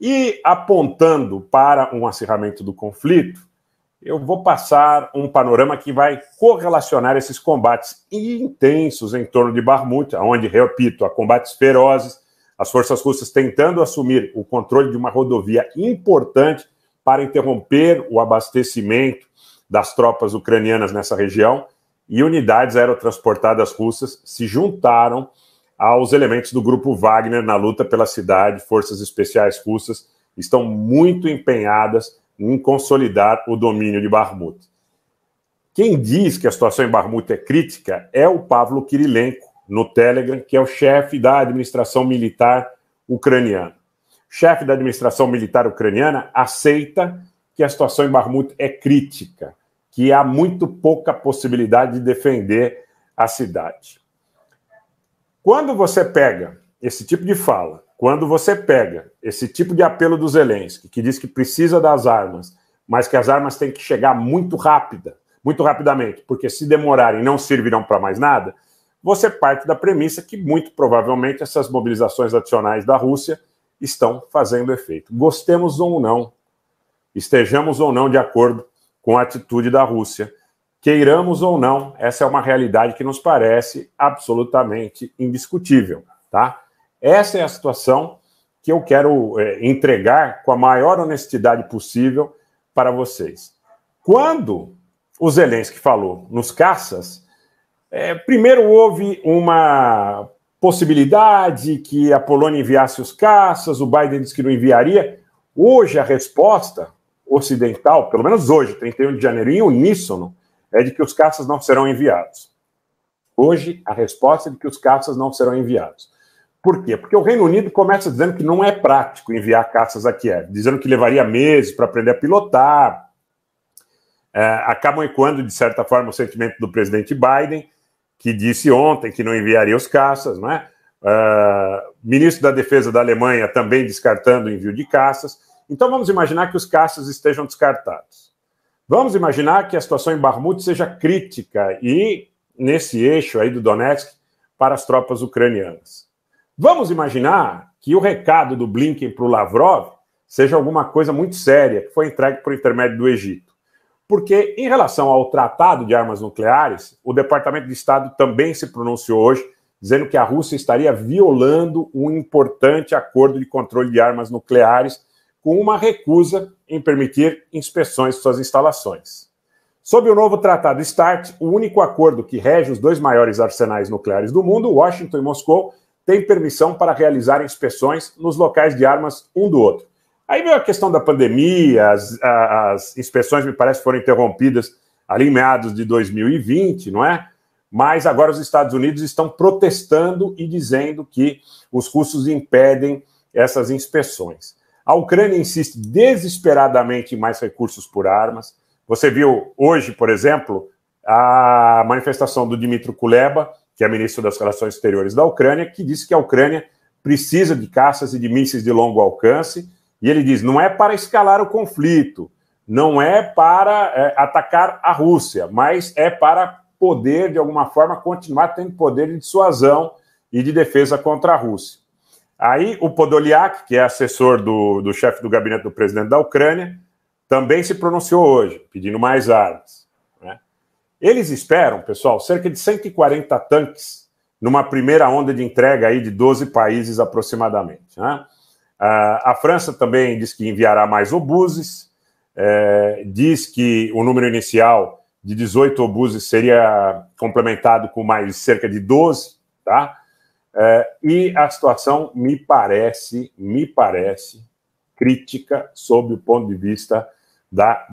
E apontando para um acirramento do conflito, eu vou passar um panorama que vai correlacionar esses combates intensos em torno de Barmut, onde, repito, há combates ferozes, as forças russas tentando assumir o controle de uma rodovia importante para interromper o abastecimento das tropas ucranianas nessa região, e unidades aerotransportadas russas se juntaram aos elementos do grupo Wagner na luta pela cidade. Forças especiais russas estão muito empenhadas em consolidar o domínio de Barmut. Quem diz que a situação em Barmut é crítica é o Pavlo Kirilenko, no Telegram, que é o chefe da administração militar ucraniana. O chefe da administração militar ucraniana aceita que a situação em Barmut é crítica, que há muito pouca possibilidade de defender a cidade. Quando você pega esse tipo de fala, quando você pega esse tipo de apelo do Zelensky, que diz que precisa das armas, mas que as armas têm que chegar muito rápida, muito rapidamente, porque se demorarem não servirão para mais nada, você parte da premissa que muito provavelmente essas mobilizações adicionais da Rússia estão fazendo efeito. Gostemos ou não, estejamos ou não de acordo com a atitude da Rússia Queiramos ou não, essa é uma realidade que nos parece absolutamente indiscutível, tá? Essa é a situação que eu quero é, entregar com a maior honestidade possível para vocês. Quando o Zelensky falou nos caças, é, primeiro houve uma possibilidade que a Polônia enviasse os caças, o Biden disse que não enviaria. Hoje a resposta ocidental, pelo menos hoje, 31 de janeiro, em uníssono, é de que os caças não serão enviados. Hoje, a resposta é de que os caças não serão enviados. Por quê? Porque o Reino Unido começa dizendo que não é prático enviar caças a Kiev, dizendo que levaria meses para aprender a pilotar. É, acabam ecoando, de certa forma, o sentimento do presidente Biden, que disse ontem que não enviaria os caças, não é? Uh, ministro da Defesa da Alemanha também descartando o envio de caças. Então vamos imaginar que os caças estejam descartados. Vamos imaginar que a situação em Barmut seja crítica e nesse eixo aí do Donetsk para as tropas ucranianas. Vamos imaginar que o recado do Blinken para o Lavrov seja alguma coisa muito séria que foi entregue por intermédio do Egito. Porque, em relação ao Tratado de Armas Nucleares, o Departamento de Estado também se pronunciou hoje, dizendo que a Rússia estaria violando um importante acordo de controle de armas nucleares com uma recusa em permitir inspeções de suas instalações. Sob o novo Tratado START, o único acordo que rege os dois maiores arsenais nucleares do mundo, Washington e Moscou, tem permissão para realizar inspeções nos locais de armas um do outro. Aí veio a questão da pandemia, as, as inspeções, me parece, foram interrompidas ali em meados de 2020, não é? Mas agora os Estados Unidos estão protestando e dizendo que os russos impedem essas inspeções. A Ucrânia insiste desesperadamente em mais recursos por armas. Você viu hoje, por exemplo, a manifestação do Dmitry Kuleba, que é ministro das Relações Exteriores da Ucrânia, que disse que a Ucrânia precisa de caças e de mísseis de longo alcance. E ele diz: não é para escalar o conflito, não é para é, atacar a Rússia, mas é para poder, de alguma forma, continuar tendo poder de dissuasão e de defesa contra a Rússia. Aí o Podoliak, que é assessor do, do chefe do gabinete do presidente da Ucrânia, também se pronunciou hoje, pedindo mais armas. Né? Eles esperam, pessoal, cerca de 140 tanques numa primeira onda de entrega aí de 12 países aproximadamente. Né? a França também diz que enviará mais obuses, é, diz que o número inicial de 18 obuses seria complementado com mais cerca de 12, tá? É, e a situação me parece, me parece crítica sob o ponto de vista da